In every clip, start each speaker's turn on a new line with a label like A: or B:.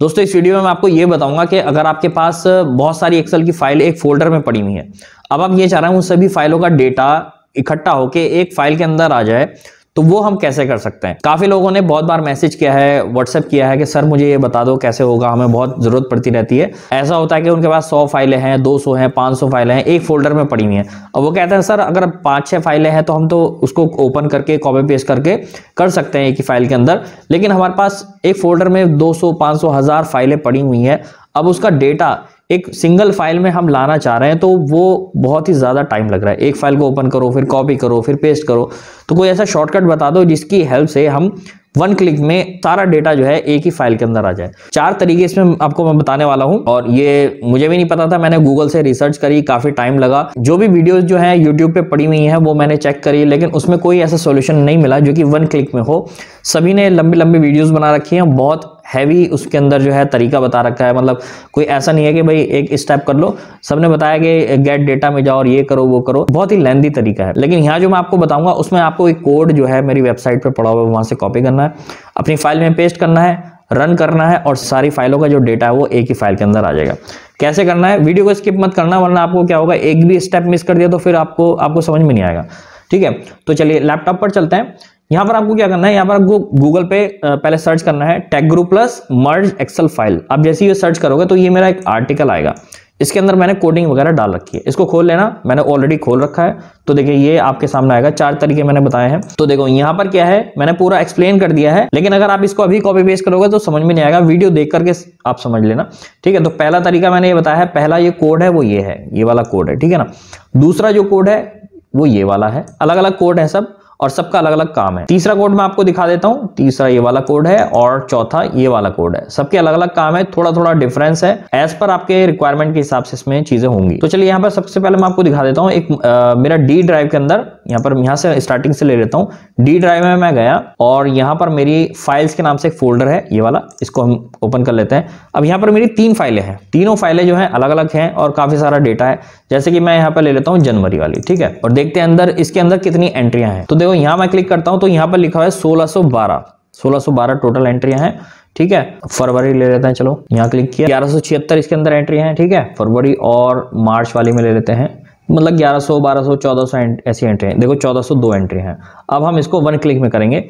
A: दोस्तों इस वीडियो में मैं आपको ये बताऊंगा कि अगर आपके पास बहुत सारी एक्सेल की फाइल एक फोल्डर में पड़ी हुई है अब आप ये चाह रहे हैं उन सभी फाइलों का डेटा इकट्ठा होकर एक फाइल के अंदर आ जाए तो वो हम कैसे कर सकते हैं काफी लोगों ने बहुत बार मैसेज किया है व्हाट्सएप किया है कि सर मुझे ये बता दो कैसे होगा हमें बहुत जरूरत पड़ती रहती है ऐसा होता है कि उनके पास सौ फाइलें हैं दो सौ हैं पाँच सौ फाइलें हैं एक फोल्डर में पड़ी हुई हैं और वो कहते हैं सर अगर पाँच छः फाइलें हैं तो हम तो उसको ओपन करके कॉपी पेस्ट करके कर सकते हैं एक ही फाइल के अंदर लेकिन हमारे पास एक फोल्डर में दो सौ पाँच सौ हज़ार फाइलें पड़ी हुई हैं अब उसका डेटा एक सिंगल फाइल में हम लाना चाह रहे हैं तो वो बहुत ही ज़्यादा टाइम लग रहा है एक फाइल को ओपन करो फिर कॉपी करो फिर पेस्ट करो तो कोई ऐसा शॉर्टकट बता दो जिसकी हेल्प से हम वन क्लिक में सारा डेटा जो है एक ही फाइल के अंदर आ जाए चार तरीके इसमें आपको मैं बताने वाला हूं और ये मुझे भी नहीं पता था मैंने गूगल से रिसर्च करी काफी टाइम लगा जो भी वीडियोस जो है यूट्यूब पे पड़ी हुई हैं वो मैंने चेक करी लेकिन उसमें कोई ऐसा सोल्यूशन नहीं मिला जो कि वन क्लिक में हो सभी ने लंबी लंबी वीडियोज बना रखी है बहुत हैवी उसके अंदर जो है तरीका बता रखा है मतलब कोई ऐसा नहीं है कि भाई एक स्टेप कर लो सबने बताया कि गेट डेटा में जाओ और ये करो वो करो बहुत ही लेंदी तरीका है लेकिन यहाँ जो मैं आपको बताऊंगा उसमें आपको एक कोड जो है मेरी वेबसाइट पर पड़ा हुआ है वहाँ से कॉपी करना है अपनी फाइल में पेस्ट करना है रन करना है और सारी फाइलों का जो डेटा है वो एक ही फाइल के अंदर आ जाएगा कैसे करना है वीडियो को स्किप मत करना वरना आपको क्या होगा एक भी स्टेप मिस कर दिया तो फिर आपको आपको समझ में नहीं आएगा ठीक है तो चलिए लैपटॉप पर चलते हैं यहां पर आपको क्या करना है यहां पर आपको गूगल पे पहले सर्च करना है tech group plus merge excel file आप जैसे ही सर्च करोगे तो ये मेरा एक आर्टिकल आएगा इसके अंदर मैंने कोडिंग वगैरह डाल रखी है इसको खोल लेना मैंने ऑलरेडी खोल रखा है तो देखिए ये आपके सामने आएगा चार तरीके मैंने बताए हैं तो देखो यहाँ पर क्या है मैंने पूरा एक्सप्लेन कर दिया है लेकिन अगर आप इसको अभी कॉपी पेस्ट करोगे तो समझ में नहीं आएगा वीडियो देख करके आप समझ लेना ठीक है तो पहला तरीका मैंने ये बताया है पहला ये कोड है वो ये है ये वाला कोड है ठीक है ना दूसरा जो कोड है वो ये वाला है अलग अलग कोड है सब और सबका अलग अलग काम है तीसरा कोड मैं आपको दिखा देता हूँ तीसरा ये वाला कोड है और चौथा ये वाला कोड है सबके अलग अलग काम है थोड़ा थोड़ा डिफरेंस है एज पर आपके रिक्वायरमेंट के हिसाब से इसमें चीजें होंगी तो चलिए यहाँ पर सबसे पहले मैं आपको दिखा देता हूँ एक आ, मेरा डी ड्राइव के अंदर यहाँ पर यहाँ से स्टार्टिंग से ले लेता हूँ डी ड्राइव में मैं गया और यहाँ पर मेरी फाइल्स के नाम से एक फोल्डर है ये वाला इसको हम ओपन कर लेते हैं अब यहाँ पर मेरी तीन फाइलें हैं तीनों फाइलें जो है अलग अलग हैं और काफी सारा डेटा है जैसे कि मैं यहाँ पर ले लेता हूँ जनवरी वाली ठीक है और देखते हैं अंदर इसके अंदर कितनी एंट्रियां हैं तो देखो यहाँ मैं क्लिक करता हूँ तो यहाँ पर लिखा हुआ है सोलह 1612 टोटल एंट्रियां हैं ठीक है फरवरी ले लेते हैं चलो यहाँ क्लिक किया ग्यारह इसके अंदर एंट्री हैं ठीक है फरवरी और मार्च वाली में ले लेते हैं मतलब 1100, 1200, 1400 ऐसी एंट्री हैं देखो 1402 एंट्री हैं अब हम इसको वन क्लिक में करेंगे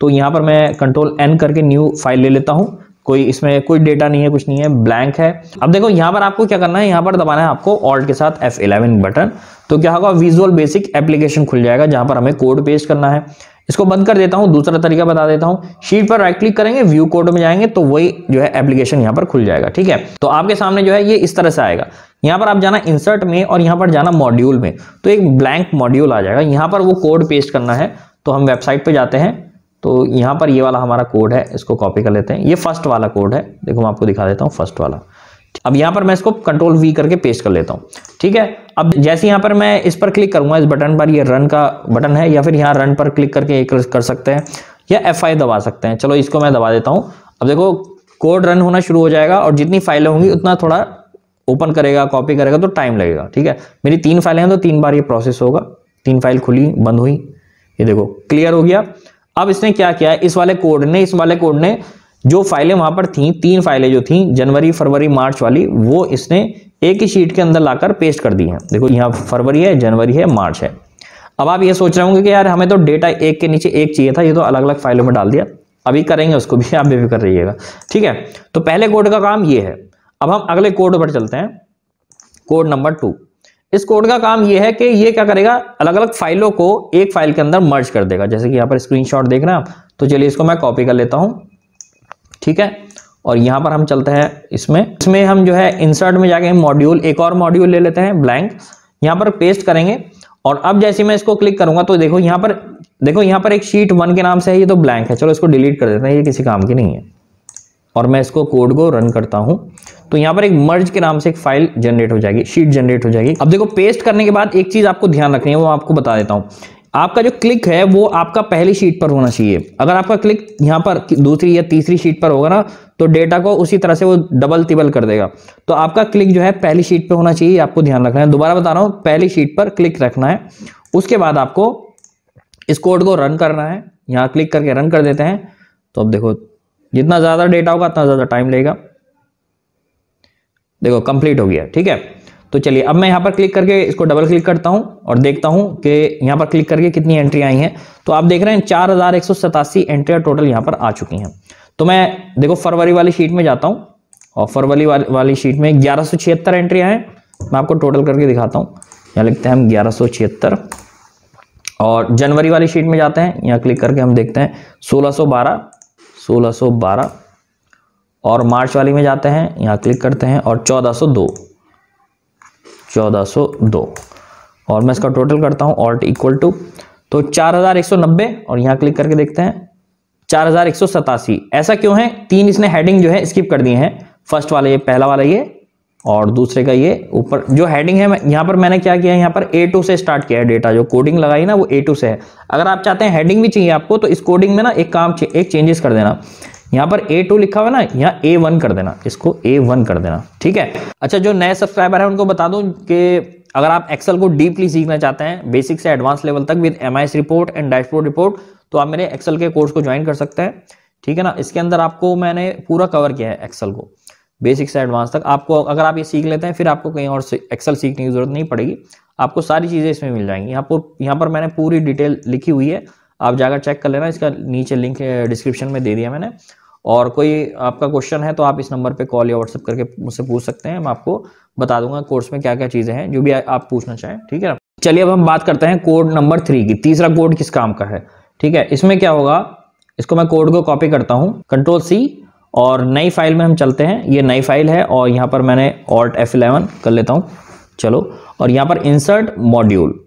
A: तो यहाँ पर मैं कंट्रोल एन करके न्यू फाइल ले लेता हूँ कोई इसमें कोई डेटा नहीं है कुछ नहीं है ब्लैंक है अब देखो यहाँ पर आपको क्या करना है यहाँ पर दबाना है आपको ऑल्ट के साथ एफ इलेवन बटन तो क्या होगा विजुअल बेसिक एप्लीकेशन खुल जाएगा जहां पर हमें कोड पेश करना है इसको बंद कर देता हूं दूसरा तरीका बता देता हूं शीट पर राइट क्लिक करेंगे व्यू कोड में जाएंगे तो वही जो है एप्लीकेशन यहाँ पर खुल जाएगा ठीक है तो आपके सामने जो है ये इस तरह से आएगा यहाँ पर आप जाना इंसर्ट में और यहाँ पर जाना मॉड्यूल में तो एक ब्लैंक मॉड्यूल आ जाएगा यहां पर वो कोड पेस्ट करना है तो हम वेबसाइट पर जाते हैं तो यहाँ पर ये वाला हमारा कोड है इसको कॉपी कर लेते हैं ये फर्स्ट वाला कोड है देखो मैं आपको दिखा देता हूँ फर्स्ट वाला अब यहाँ पर मैं इसको कंट्रोल वी करके पेस्ट कर लेता हूँ ठीक है अब जैसे यहाँ पर मैं इस पर क्लिक करूँगा इस बटन पर ये रन का बटन है या फिर यहाँ रन पर क्लिक करके ये कर सकते हैं या एफ दबा सकते हैं चलो इसको मैं दबा देता हूँ अब देखो कोड रन होना शुरू हो जाएगा और जितनी फाइलें होंगी उतना थोड़ा ओपन करेगा कॉपी करेगा तो टाइम लगेगा ठीक है मेरी तीन फाइलें हैं तो तीन बार ये प्रोसेस होगा तीन फाइल खुली बंद हुई ये देखो क्लियर हो गया अब इसने क्या किया इस वाले कोड ने इस वाले कोड ने जो फाइलें वहां पर थी तीन फाइलें जो थी जनवरी फरवरी मार्च वाली वो इसने एक ही शीट के अंदर लाकर पेस्ट कर दी है देखो यहाँ फरवरी है जनवरी है मार्च है अब आप ये सोच रहे होंगे कि यार हमें तो डेटा एक के नीचे एक चाहिए था ये तो अलग अलग फाइलों में डाल दिया अभी करेंगे उसको भी आप बेफिक्र रहिएगा ठीक है तो पहले कोड का काम ये है अब हम अगले कोड पर चलते हैं कोड नंबर टू इस कोड का काम यह है कि ये क्या करेगा अलग अलग फाइलों को एक फाइल के अंदर मर्ज कर देगा जैसे कि यहां पर शॉट देख रहे हैं आप तो चलिए इसको मैं कॉपी कर लेता हूं ठीक है और यहां पर हम चलते हैं इसमें इसमें हम जो है इंसर्ट में जाके मॉड्यूल एक और मॉड्यूल ले लेते हैं ब्लैंक यहां पर पेस्ट करेंगे और अब जैसे मैं इसको क्लिक करूंगा तो देखो यहां पर देखो यहाँ पर एक शीट वन के नाम से है ये तो ब्लैंक है चलो इसको डिलीट कर देते हैं ये किसी काम की नहीं है और मैं इसको कोड को रन करता हूं तो यहां पर एक मर्ज के नाम से एक फाइल जनरेट हो जाएगी शीट जनरेट हो जाएगी अब देखो पेस्ट करने के बाद एक चीज़ आपको ध्यान रखनी है वो आपको बता देता हूं आपका जो क्लिक है वो आपका पहली शीट पर होना चाहिए अगर आपका क्लिक यहाँ पर दूसरी या तीसरी शीट पर होगा ना तो डेटा को उसी तरह से वो डबल तिबल कर देगा तो आपका क्लिक जो है पहली शीट पर होना चाहिए आपको ध्यान रखना है दोबारा बता रहा हूं पहली शीट पर क्लिक रखना है उसके बाद आपको इस कोड को रन करना है यहां क्लिक करके रन कर देते हैं तो अब देखो जितना ज़्यादा डेटा होगा उतना ज़्यादा टाइम लेगा देखो कंप्लीट हो गया ठीक है तो चलिए अब मैं यहां पर क्लिक करके इसको डबल क्लिक करता हूं और देखता हूं कि यहां पर क्लिक करके कितनी एंट्री आई हैं तो आप देख रहे हैं चार हज़ार एक सौ सतासी एंट्रियाँ टोटल यहां पर आ चुकी हैं तो मैं देखो फरवरी वाली शीट में जाता हूँ और फरवरी वाली शीट में ग्यारह सौ छिहत्तर एंट्रियाँ हैं मैं आपको टोटल करके दिखाता हूँ यहाँ लिखते हैं हम ग्यारह सौ छिहत्तर और जनवरी वाली शीट में जाते हैं यहाँ क्लिक करके हम देखते हैं सोलह सौ बारह 1612 और मार्च वाली में जाते हैं यहाँ क्लिक करते हैं और 1402 1402 और मैं इसका टोटल करता हूँ ऑल्ट इक्वल टू तो 4190 और यहाँ क्लिक करके देखते हैं चार ऐसा क्यों है तीन इसने हेडिंग जो है स्किप कर दिए हैं फर्स्ट वाला ये पहला वाला ये और दूसरे का ये ऊपर जो हेडिंग है यहाँ पर मैंने क्या किया है यहाँ पर ए टू से स्टार्ट किया है डेटा जो कोडिंग लगाई ना वो ए टू से है अगर आप चाहते हैं हेडिंग भी चाहिए आपको तो इस कोडिंग में ना एक काम एक चेंजेस कर देना यहाँ पर ए टू लिखा हुआ ना यहाँ ए वन कर देना इसको ए वन कर देना ठीक है अच्छा जो नए सब्सक्राइबर है उनको बता दूं कि अगर आप एक्सेल को डीपली सीखना चाहते हैं बेसिक से एडवांस लेवल तक with M report and dashboard report तो आप मेरे एक्सेल के कोर्स को ज्वाइन कर सकते हैं ठीक है ना इसके अंदर आपको मैंने पूरा कवर किया है एक्सेल को बेसिक से एडवांस तक आपको अगर आप ये सीख लेते हैं फिर आपको कहीं और एक्सेल सीखने की जरूरत नहीं पड़ेगी आपको सारी चीज़ें इसमें मिल जाएंगी यहाँ पर यहाँ पर मैंने पूरी डिटेल लिखी हुई है आप जाकर चेक कर लेना इसका नीचे लिंक डिस्क्रिप्शन में दे दिया मैंने और कोई आपका क्वेश्चन है तो आप इस नंबर पर कॉल या व्हाट्सअप करके मुझसे पूछ सकते हैं मैं आपको बता दूंगा कोर्स में क्या क्या चीज़ें हैं जो भी आप पूछना चाहें ठीक है चलिए अब हम बात करते हैं कोड नंबर थ्री की तीसरा कोड किस काम का है ठीक है इसमें क्या होगा इसको मैं कोड को कॉपी करता हूँ कंट्रोल सी और नई फाइल में हम चलते हैं ये नई फाइल है और यहाँ पर मैंने ऑल्ट एफ इलेवन कर लेता हूँ चलो और यहाँ पर इंसर्ट मॉड्यूल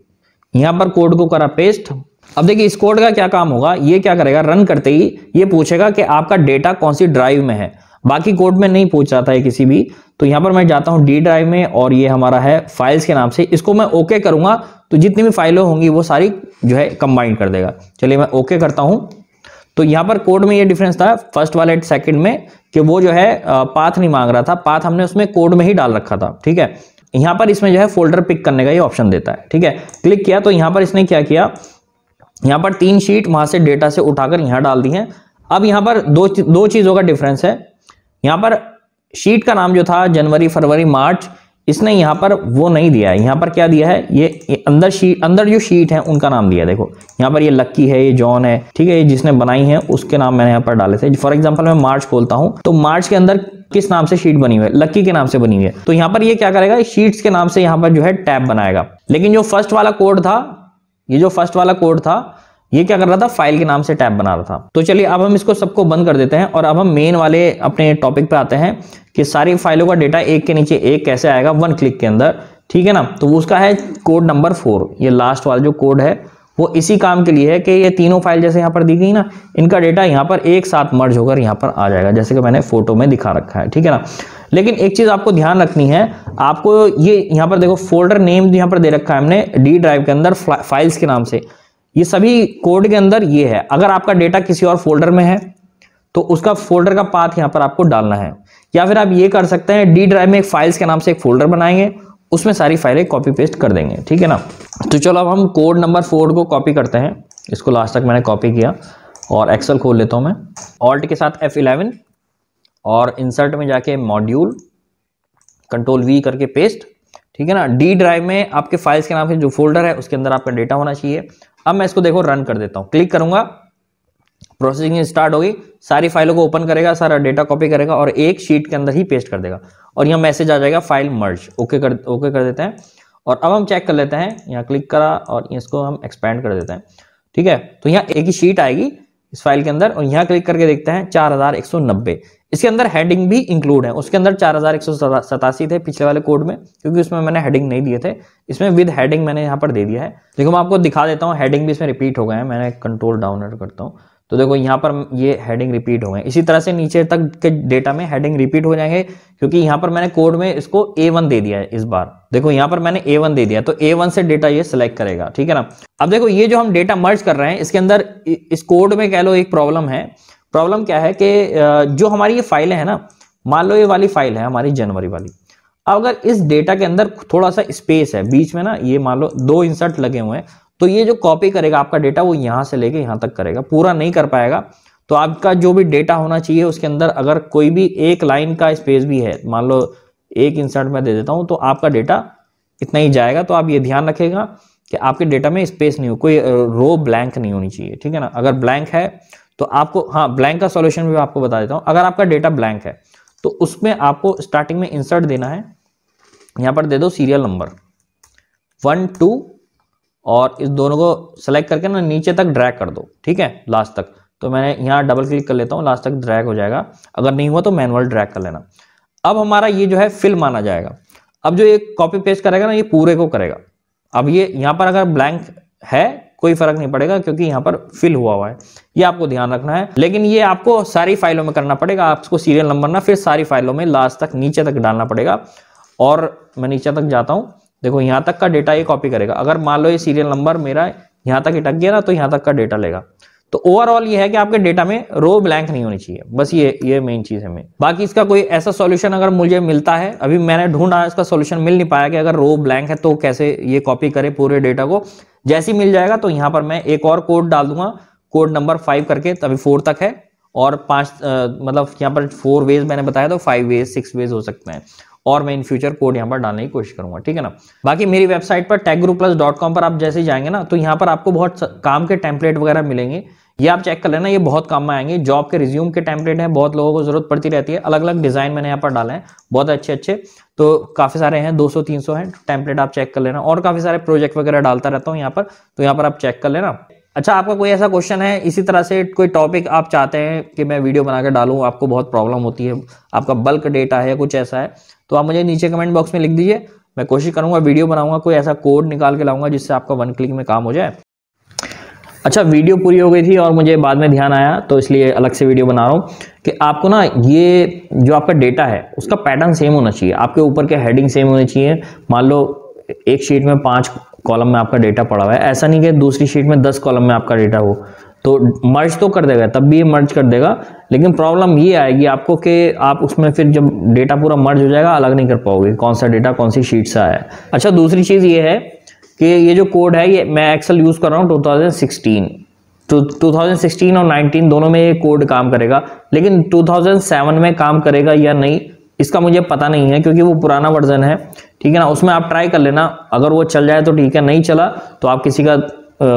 A: यहाँ पर कोड को करा पेस्ट अब देखिए इस कोड का क्या काम होगा ये क्या करेगा रन करते ही ये पूछेगा कि आपका डेटा कौन सी ड्राइव में है बाकी कोड में नहीं पूछ रहा था ये किसी भी तो यहाँ पर मैं जाता हूँ डी ड्राइव में और ये हमारा है फाइल्स के नाम से इसको मैं ओके करूँगा तो जितनी भी फाइलें होंगी वो सारी जो है कंबाइन कर देगा चलिए मैं ओके करता हूँ तो यहां पर कोड में ये डिफरेंस था फर्स्ट वाले सेकंड में कि वो जो है पाथ नहीं मांग रहा था पाथ हमने उसमें कोड में ही डाल रखा था ठीक है यहां पर इसमें जो है फोल्डर पिक करने का ये ऑप्शन देता है ठीक है क्लिक किया तो यहां पर इसने क्या किया यहां पर तीन शीट वहां से डेटा से उठाकर यहां डाल दी है अब यहां पर दो दो चीज़ों का डिफरेंस है यहां पर शीट का नाम जो था जनवरी फरवरी मार्च इसने यहाँ पर वो नहीं दिया है यहाँ पर क्या दिया है ये, अंदर शीट अंदर जो शीट है उनका नाम दिया देखो यहाँ पर ये लक्की है ये जॉन है ठीक है ये जिसने बनाई है उसके नाम मैंने यहाँ पर डाले थे फॉर एग्जाम्पल मैं मार्च खोलता हूँ तो मार्च के अंदर किस नाम से शीट बनी हुई है लक्की के नाम से बनी हुई है तो यहाँ पर ये क्या करेगा शीट के नाम से यहाँ पर जो है टैब बनाएगा लेकिन जो फर्स्ट वाला कोड था ये जो फर्स्ट वाला कोड था ये क्या कर रहा था फाइल के नाम से टैब बना रहा था तो चलिए अब हम इसको सबको बंद कर देते हैं और अब हम मेन वाले अपने टॉपिक पे आते हैं कि सारी फाइलों का डेटा एक के नीचे एक कैसे आएगा वन क्लिक के अंदर ठीक है ना तो उसका है कोड नंबर फोर ये लास्ट वाला जो कोड है वो इसी काम के लिए है कि ये तीनों फाइल जैसे यहाँ पर दी गई ना इनका डेटा यहाँ पर एक साथ मर्ज होकर यहाँ पर आ जाएगा जैसे कि मैंने फोटो में दिखा रखा है ठीक है ना लेकिन एक चीज़ आपको ध्यान रखनी है आपको ये यहाँ पर देखो फोल्डर नेम यहाँ पर दे रखा है हमने डी ड्राइव के अंदर फाइल्स के नाम से ये सभी कोड के अंदर ये है अगर आपका डेटा किसी और फोल्डर में है तो उसका फोल्डर का पाथ यहाँ पर आपको डालना है या फिर आप ये कर सकते हैं डी ड्राइव में एक फाइल्स के नाम से एक फोल्डर बनाएंगे उसमें सारी फाइलें कॉपी पेस्ट कर देंगे ठीक है ना तो चलो अब हम कोड नंबर फोर को कॉपी करते हैं इसको लास्ट तक मैंने कॉपी किया और एक्सेल खोल लेता हूं मैं ऑल्ट के साथ एफ इलेवन और इंसर्ट में जाके मॉड्यूल कंट्रोल वी करके पेस्ट ठीक है ना डी ड्राइव में आपके फाइल्स के नाम से जो फोल्डर है उसके अंदर आपका डेटा होना चाहिए अब मैं इसको देखो रन कर देता हूं क्लिक करूंगा प्रोसेसिंग स्टार्ट होगी सारी फाइलों को ओपन करेगा सारा डेटा कॉपी करेगा और एक शीट के अंदर ही पेस्ट कर देगा और यहाँ मैसेज आ जाएगा फाइल मर्ज ओके कर ओके कर देते हैं और अब हम चेक कर लेते हैं यहाँ क्लिक करा और इसको हम एक्सपैंड कर देते हैं ठीक है तो यहाँ एक ही शीट आएगी इस फाइल के अंदर और यहाँ क्लिक करके देखते हैं चार हजार एक सौ नब्बे इसके अंदर हेडिंग भी इंक्लूड है उसके अंदर चार हजार एक सौ सतासी थे पिछले वाले कोड में क्योंकि उसमें मैंने हेडिंग नहीं दिए थे इसमें विद हेडिंग मैंने यहाँ पर दे दिया है देखो मैं आपको दिखा देता हूँ हेडिंग भी इसमें रिपीट हो गए हैं मैंने कंट्रोल डाउनलोड करता हूँ तो देखो यहाँ पर ये हेडिंग रिपीट हो गए इसी तरह से नीचे तक के डेटा में हेडिंग रिपीट हो जाएंगे क्योंकि यहाँ पर मैंने कोड में इसको A1 दे दिया है इस बार देखो यहाँ पर मैंने A1 दे दिया तो A1 से डेटा ये सिलेक्ट करेगा ठीक है ना अब देखो ये जो हम डेटा मर्ज कर रहे हैं इसके अंदर इस कोड में कह लो एक प्रॉब्लम है प्रॉब्लम क्या है कि जो हमारी ये फाइलें हैं ना मान लो ये वाली फाइल है हमारी जनवरी वाली अब अगर इस डेटा के अंदर थोड़ा सा स्पेस है बीच में ना ये मान लो दो इंसर्ट लगे हुए हैं तो ये जो कॉपी करेगा आपका डेटा वो यहाँ से लेके यहाँ तक करेगा पूरा नहीं कर पाएगा तो आपका जो भी डेटा होना चाहिए उसके अंदर अगर कोई भी एक लाइन का स्पेस भी है मान लो एक इंसर्ट में दे देता हूँ तो आपका डेटा इतना ही जाएगा तो आप ये ध्यान रखेगा कि आपके डेटा में स्पेस नहीं हो कोई रो ब्लैंक नहीं होनी चाहिए ठीक है ना अगर ब्लैंक है तो आपको हाँ ब्लैंक का सॉल्यूशन भी आपको बता देता हूँ अगर आपका डेटा ब्लैंक है तो उसमें आपको स्टार्टिंग में इंसर्ट देना है यहाँ पर दे दो सीरियल नंबर वन टू और इस दोनों को सेलेक्ट करके ना नीचे तक ड्रैग कर दो ठीक है लास्ट तक तो मैंने यहाँ डबल क्लिक कर लेता हूँ लास्ट तक ड्रैग हो जाएगा अगर नहीं हुआ तो मैनुअल ड्रैग कर लेना अब हमारा ये जो है फिल माना जाएगा अब जो ये कॉपी पेस्ट करेगा ना ये पूरे को करेगा अब ये यहाँ पर अगर ब्लैंक है कोई फर्क नहीं पड़ेगा क्योंकि यहाँ पर फिल हुआ हुआ है ये आपको ध्यान रखना है लेकिन ये आपको सारी फाइलों में करना पड़ेगा आपको सीरियल नंबर ना फिर सारी फाइलों में लास्ट तक नीचे तक डालना पड़ेगा और मैं नीचे तक जाता हूँ देखो यहाँ तक का डेटा ये कॉपी करेगा अगर मान लो ये सीरियल नंबर मेरा यहाँ तक इटक गया ना तो यहाँ तक का डेटा लेगा तो ओवरऑल ये है कि आपके डेटा में रो ब्लैंक नहीं होनी चाहिए बस ये ये मेन चीज है मैं बाकी इसका कोई ऐसा सॉल्यूशन अगर मुझे मिलता है अभी मैंने ढूंढा इसका सॉल्यूशन मिल नहीं पाया कि अगर रो ब्लैंक है तो कैसे ये कॉपी करे पूरे डेटा को जैसी मिल जाएगा तो यहाँ पर मैं एक और कोड डाल दूंगा कोड नंबर फाइव करके तभी फोर तक है और पांच मतलब यहाँ पर फोर वेज मैंने बताया तो फाइव वेज सिक्स वेज हो सकते हैं और मैं इन फ्यूचर कोड यहाँ पर डालने की कोशिश करूंगा ठीक है ना बाकी मेरी वेबसाइट पर कॉम पर आप जैसे जाएंगे ना तो यहाँ पर आपको बहुत काम के टेम्पलेट वगैरह मिलेंगे ये आप चेक कर लेना ये बहुत काम में आएंगे जॉब के रिज्यूम के टेम्पलेट हैं बहुत लोगों को जरूरत पड़ती रहती है अलग अलग डिजाइन मैंने यहाँ पर डाले हैं बहुत अच्छे अच्छे तो काफी सारे हैं 200 300 हैं टेम्पलेट आप चेक कर लेना और काफी सारे प्रोजेक्ट वगैरह डालता रहता हूँ यहाँ पर तो यहाँ पर आप चेक कर लेना अच्छा आपका कोई ऐसा क्वेश्चन है इसी तरह से कोई टॉपिक आप चाहते हैं कि मैं वीडियो बनाकर डालूँ आपको बहुत प्रॉब्लम होती है आपका बल्क डेटा है कुछ ऐसा है तो आप मुझे नीचे कमेंट बॉक्स में लिख दीजिए मैं कोशिश करूंगा वीडियो बनाऊंगा कोई ऐसा कोड निकाल के लाऊंगा जिससे आपका वन क्लिक में काम हो जाए अच्छा वीडियो पूरी हो गई थी और मुझे बाद में ध्यान आया तो इसलिए अलग से वीडियो बना रहा हूँ कि आपको ना ये जो आपका डेटा है उसका पैटर्न सेम होना चाहिए आपके ऊपर के हेडिंग सेम होनी चाहिए मान लो एक शीट में पाँच कॉलम में आपका डेटा पड़ा हुआ है ऐसा नहीं कि दूसरी शीट में दस कॉलम में आपका डेटा हो तो मर्ज तो कर देगा तब भी ये मर्ज कर देगा लेकिन प्रॉब्लम ये आएगी आपको कि आप उसमें फिर जब डेटा पूरा मर्ज हो जाएगा अलग नहीं कर पाओगे कौन सा डेटा कौन सी शीट से आया अच्छा दूसरी चीज़ ये है कि ये जो कोड है ये मैं एक्सेल यूज़ कर रहा हूँ 2016 तो 2016 और 19 दोनों में ये कोड काम करेगा लेकिन 2007 में काम करेगा या नहीं इसका मुझे पता नहीं है क्योंकि वो पुराना वर्जन है ठीक है ना उसमें आप ट्राई कर लेना अगर वो चल जाए तो ठीक है नहीं चला तो आप किसी का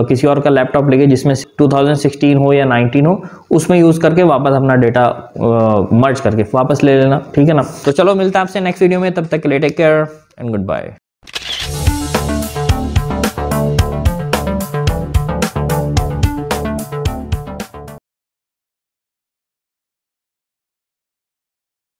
A: किसी और का लैपटॉप लेके जिसमें 2016 हो या 19 हो उसमें यूज़ करके वापस अपना डेटा मर्ज करके वापस ले लेना ठीक है ना तो चलो मिलता है आपसे नेक्स्ट वीडियो में तब तक के लिए take care and good bye